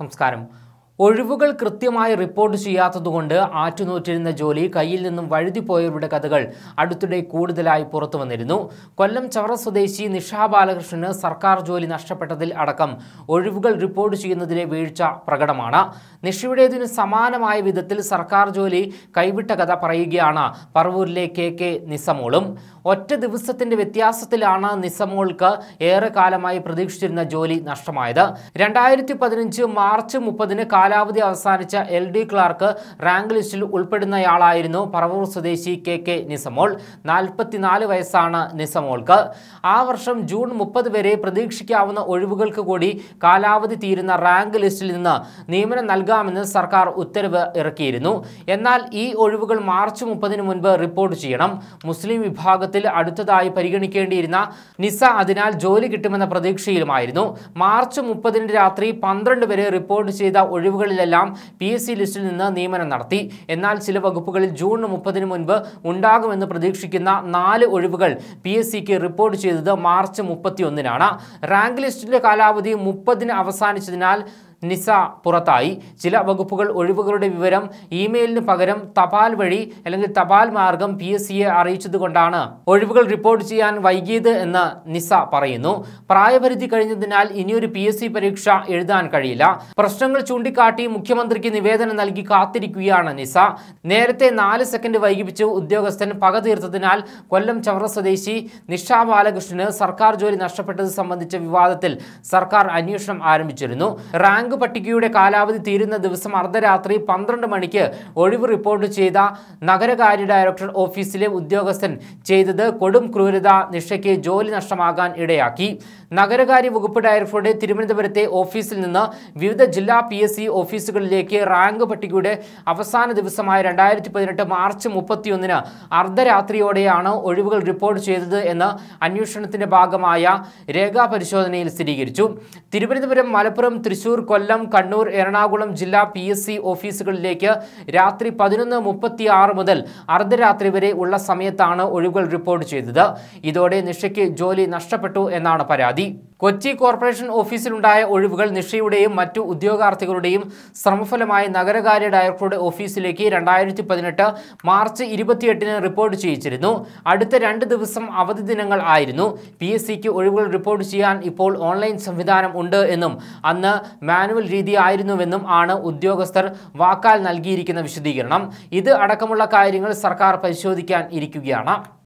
നമസ്കാരം ഒഴിവുകൾ കൃത്യമായി റിപ്പോർട്ട് ചെയ്യാത്തതുകൊണ്ട് ആറ്റുനൂറ്റിരുന്ന ജോലി കയ്യിൽ നിന്നും വഴുതിപ്പോയവരുടെ കഥകൾ അടുത്തിടെ കൂടുതലായി പുറത്തു വന്നിരുന്നു കൊല്ലം ചവറ സ്വദേശി നിഷ ബാലകൃഷ്ണന് സർക്കാർ ജോലി നഷ്ടപ്പെട്ടതിൽ അടക്കം ഒഴിവുകൾ റിപ്പോർട്ട് ചെയ്യുന്നതിലെ വീഴ്ച പ്രകടമാണ് നിഷയുടേതിന് സമാനമായ വിധത്തിൽ സർക്കാർ ജോലി കൈവിട്ട കഥ പറയുകയാണ് പറവൂരിലെ കെ കെ നിസമോളും ഒറ്റ ദിവസത്തിന്റെ വ്യത്യാസത്തിലാണ് നിസമോൾക്ക് ഏറെ കാലമായി പ്രതീക്ഷിച്ചിരുന്ന ജോലി നഷ്ടമായത് രണ്ടായിരത്തി പതിനഞ്ച് മാർച്ച് മുപ്പതിന് കാലാവധി അവസാനിച്ച എൽ ഡി ക്ലാർക്ക് റാങ്ക് ലിസ്റ്റിൽ ഉൾപ്പെടുന്നയാളായിരുന്നു പറവൂർ സ്വദേശി കെ കെ നിസമോൾ നാൽപ്പത്തിനാല് വയസ്സാണ് നിസമോൾക്ക് ആ വർഷം ജൂൺ മുപ്പത് വരെ പ്രതീക്ഷിക്കാവുന്ന ഒഴിവുകൾക്ക് കൂടി കാലാവധി തീരുന്ന റാങ്ക് ലിസ്റ്റിൽ നിന്ന് നിയമനം നൽകാമെന്ന് സർക്കാർ ഉത്തരവ് ഇറക്കിയിരുന്നു എന്നാൽ ഈ ഒഴിവുകൾ മാർച്ച് മുപ്പതിന് മുൻപ് റിപ്പോർട്ട് ചെയ്യണം മുസ്ലിം വിഭാഗത്തിൽ അടുത്തതായി പരിഗണിക്കേണ്ടിയിരുന്ന നിസ അതിനാൽ ജോലി കിട്ടുമെന്ന പ്രതീക്ഷയിലുമായിരുന്നു മാർച്ച് മുപ്പതിന് രാത്രി പന്ത്രണ്ട് വരെ റിപ്പോർട്ട് ചെയ്ത ഒഴിവ് ഒഴിവുകളിലെല്ലാം പി എസ് സി ലിസ്റ്റിൽ നിന്ന് നിയമനം നടത്തി എന്നാൽ ചില വകുപ്പുകളിൽ ജൂൺ മുപ്പതിന് മുൻപ് ഉണ്ടാകുമെന്ന് പ്രതീക്ഷിക്കുന്ന നാല് ഒഴിവുകൾ പി എസ് സിക്ക് റിപ്പോർട്ട് ചെയ്തത് മാർച്ച് മുപ്പത്തിയൊന്നിനാണ് റാങ്ക് ലിസ്റ്റിന്റെ കാലാവധി മുപ്പതിന് അവസാനിച്ചതിനാൽ നിസ പുറത്തായി ചില വകുപ്പുകൾ ഒഴിവുകളുടെ വിവരം ഇമെയിലിന് പകരം തപാൽ വഴി അല്ലെങ്കിൽ തപാൽ മാർഗം പി എസ് സിയെ അറിയിച്ചതുകൊണ്ടാണ് ഒഴിവുകൾ റിപ്പോർട്ട് ചെയ്യാൻ വൈകിയത് എന്ന് നിസ പറയുന്നു പ്രായപരിധി കഴിഞ്ഞതിനാൽ ഇനിയൊരു പി എസ് സി പരീക്ഷ എഴുതാൻ കഴിയില്ല പ്രശ്നങ്ങൾ ചൂണ്ടിക്കാട്ടി മുഖ്യമന്ത്രിക്ക് നിവേദനം നൽകി കാത്തിരിക്കുകയാണ് നിസ നേരത്തെ നാല് സെക്കൻഡ് വൈകിപ്പിച്ച് ഉദ്യോഗസ്ഥൻ പക തീർത്തതിനാൽ കൊല്ലം ചവറ സ്വദേശി നിഷ ബാലകൃഷ്ണന് സർക്കാർ ജോലി നഷ്ടപ്പെട്ടത് സംബന്ധിച്ച വിവാദത്തിൽ സർക്കാർ അന്വേഷണം ആരംഭിച്ചിരുന്നു റാങ്ക് മാർഗ് പട്ടികയുടെ കാലാവധി തീരുന്ന ദിവസം അർദ്ധരാത്രി പന്ത്രണ്ട് മണിക്ക് ഒഴിവ് റിപ്പോർട്ട് ചെയ്ത നഗരകാര്യ ഡയറക്ടർ ഓഫീസിലെ ഉദ്യോഗസ്ഥൻ ചെയ്തത് കൊടും ക്രൂരത നിഷയ്ക്ക് ജോലി നഷ്ടമാകാൻ ഇടയാക്കി നഗരകാര്യ വകുപ്പ് ഡയറക്ടറുടെ തിരുവനന്തപുരത്തെ ഓഫീസിൽ നിന്ന് വിവിധ ജില്ലാ പി ഓഫീസുകളിലേക്ക് റാങ്ക് പട്ടികയുടെ അവസാന ദിവസമായ രണ്ടായിരത്തി പതിനെട്ട് മാർച്ച് മുപ്പത്തിയൊന്നിന് അർദ്ധരാത്രിയോടെയാണ് ഒഴിവുകൾ റിപ്പോർട്ട് ചെയ്തത് എന്ന് അന്വേഷണത്തിന്റെ ഭാഗമായ രേഖാപരിശോധനയിൽ സ്ഥിരീകരിച്ചു തിരുവനന്തപുരം മലപ്പുറം തൃശൂർ കൊല്ലം കണ്ണൂർ എറണാകുളം ജില്ലാ പി ഓഫീസുകളിലേക്ക് രാത്രി പതിനൊന്ന് മുപ്പത്തി മുതൽ അർദ്ധരാത്രി വരെ ഉള്ള സമയത്താണ് ഒഴിവുകൾ റിപ്പോർട്ട് ചെയ്തത് ഇതോടെ നിഷയ്ക്ക് ജോലി നഷ്ടപ്പെട്ടു എന്നാണ് പരാതി കൊച്ചി കോർപ്പറേഷൻ ഓഫീസിലുണ്ടായ ഒഴിവുകൾ നിഷയുടെയും മറ്റു ഉദ്യോഗാർത്ഥികളുടെയും ശ്രമഫലമായി നഗരകാര്യ ഡയറക്ടറുടെ ഓഫീസിലേക്ക് രണ്ടായിരത്തി പതിനെട്ട് മാർച്ച് ഇരുപത്തിയെട്ടിന് റിപ്പോർട്ട് ചെയ്യിച്ചിരുന്നു അടുത്ത രണ്ട് ദിവസം അവധി ദിനങ്ങൾ ആയിരുന്നു പി എസ് സിക്ക് ഒഴിവുകൾ റിപ്പോർട്ട് ചെയ്യാൻ ഇപ്പോൾ ഓൺലൈൻ സംവിധാനം ഉണ്ട് എന്നും അന്ന് മാനുവൽ രീതി ആയിരുന്നുവെന്നും ആണ് ഉദ്യോഗസ്ഥർ വാക്കാൽ നൽകിയിരിക്കുന്ന വിശദീകരണം ഇത് അടക്കമുള്ള കാര്യങ്ങൾ സർക്കാർ പരിശോധിക്കാൻ ഇരിക്കുകയാണ്